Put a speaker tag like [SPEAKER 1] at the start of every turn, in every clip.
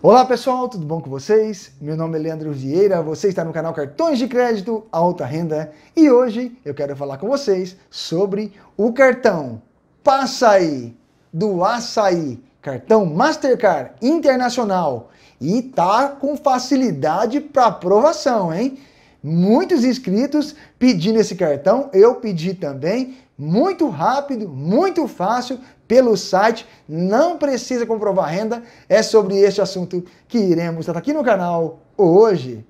[SPEAKER 1] Olá pessoal, tudo bom com vocês? Meu nome é Leandro Vieira, você está no canal Cartões de Crédito Alta Renda e hoje eu quero falar com vocês sobre o cartão Passaí do Açaí, cartão Mastercard Internacional e tá com facilidade para aprovação, hein? Muitos inscritos pedindo esse cartão, eu pedi também, muito rápido, muito fácil, pelo site, não precisa comprovar renda. É sobre este assunto que iremos estar aqui no canal hoje.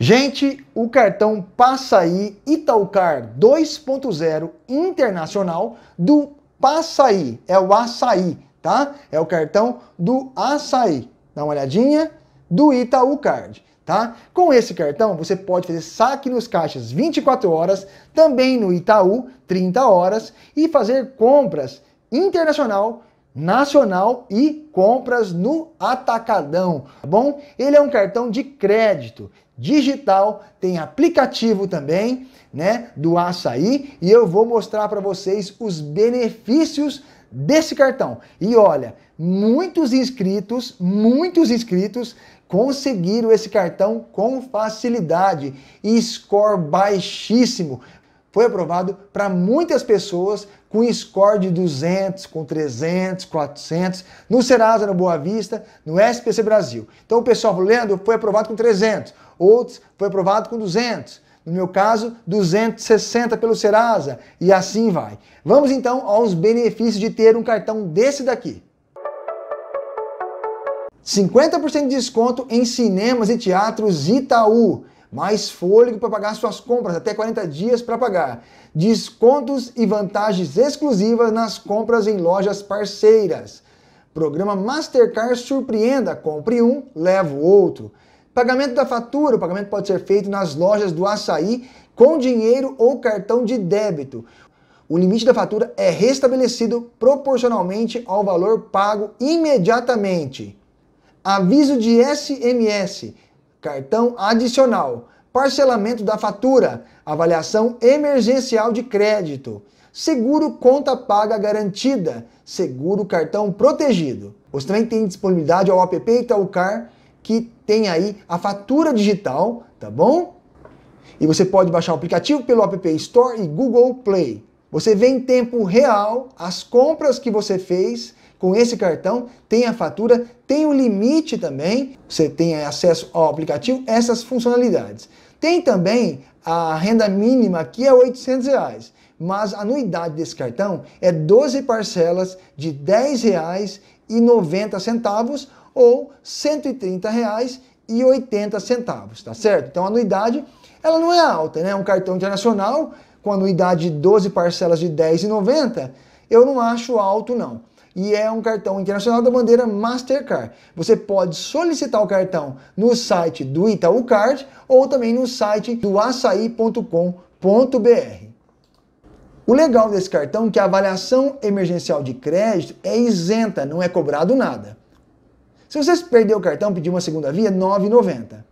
[SPEAKER 1] Gente, o cartão Passaí Italcar 2.0 internacional do Passaí, é o açaí, tá? É o cartão do açaí. Dá uma olhadinha do Itaú Card. Tá? Com esse cartão, você pode fazer saque nos caixas 24 horas, também no Itaú 30 horas e fazer compras internacional, nacional e compras no atacadão, tá bom? Ele é um cartão de crédito digital, tem aplicativo também, né, do Açaí, e eu vou mostrar para vocês os benefícios desse cartão. E olha, muitos inscritos, muitos inscritos conseguiram esse cartão com facilidade e score baixíssimo. Foi aprovado para muitas pessoas com score de 200, com 300, 400, no Serasa, no Boa Vista, no SPC Brasil. Então o pessoal falou, Leandro, foi aprovado com 300, outros foi aprovado com 200, no meu caso, 260 pelo Serasa, e assim vai. Vamos então aos benefícios de ter um cartão desse daqui. 50% de desconto em cinemas e teatros Itaú. Mais fôlego para pagar suas compras, até 40 dias para pagar. Descontos e vantagens exclusivas nas compras em lojas parceiras. Programa Mastercard Surpreenda, compre um, leva o outro. Pagamento da fatura, o pagamento pode ser feito nas lojas do açaí com dinheiro ou cartão de débito. O limite da fatura é restabelecido proporcionalmente ao valor pago imediatamente aviso de SMS, cartão adicional, parcelamento da fatura, avaliação emergencial de crédito, seguro conta paga garantida, seguro cartão protegido. Você também tem disponibilidade ao app Itaúcar, que tem aí a fatura digital, tá bom? E você pode baixar o aplicativo pelo App Store e Google Play. Você vê em tempo real as compras que você fez com esse cartão, tem a fatura, tem o limite também, você tem acesso ao aplicativo, essas funcionalidades. Tem também a renda mínima, que é R$ 800, reais, mas a anuidade desse cartão é 12 parcelas de R$ centavos ou R$ centavos, tá certo? Então a anuidade ela não é alta, né? É um cartão internacional com anuidade de 12 parcelas de R$ 10,90, eu não acho alto não. E é um cartão internacional da bandeira Mastercard. Você pode solicitar o cartão no site do Itaú Card ou também no site do açaí.com.br. O legal desse cartão é que a avaliação emergencial de crédito é isenta, não é cobrado nada. Se você perder o cartão, pedir uma segunda via, R$ 9,90.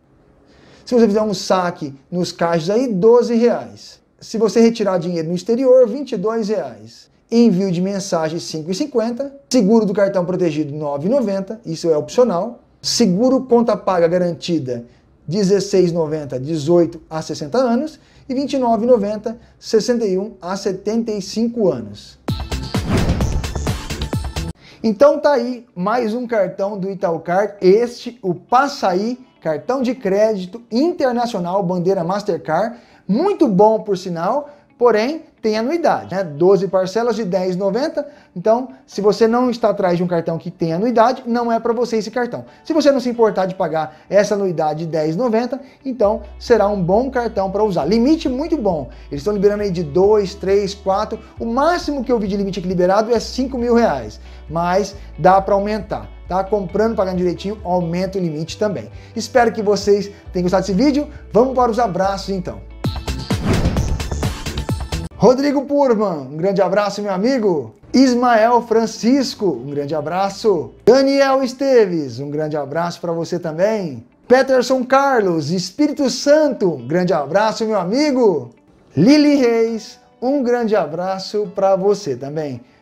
[SPEAKER 1] Se você fizer um saque nos caixas aí, R$ 12,00. Se você retirar dinheiro no exterior, R$ 22,00. Envio de mensagem R$ 5,50. Seguro do cartão protegido R$ 9,90. Isso é opcional. Seguro conta paga garantida R$ 16,90, 18 a 60 anos e R$ 29,90, 61 a 75 anos. Então tá aí mais um cartão do Italcard, este o Passaí cartão de crédito internacional, bandeira Mastercard, muito bom por sinal, porém tem anuidade, né? 12 parcelas de 10,90. Então, se você não está atrás de um cartão que tem anuidade, não é para você esse cartão. Se você não se importar de pagar essa anuidade de 10,90, então será um bom cartão para usar. Limite muito bom. Eles estão liberando aí de 2, 3, 4. O máximo que eu vi de limite aqui liberado é 5 mil reais, mas dá para aumentar tá? Comprando, pagando direitinho, aumenta o limite também. Espero que vocês tenham gostado desse vídeo. Vamos para os abraços então. Rodrigo Purman, um grande abraço, meu amigo. Ismael Francisco, um grande abraço. Daniel Esteves, um grande abraço para você também. Peterson Carlos, Espírito Santo, um grande abraço, meu amigo. Lili Reis, um grande abraço para você também.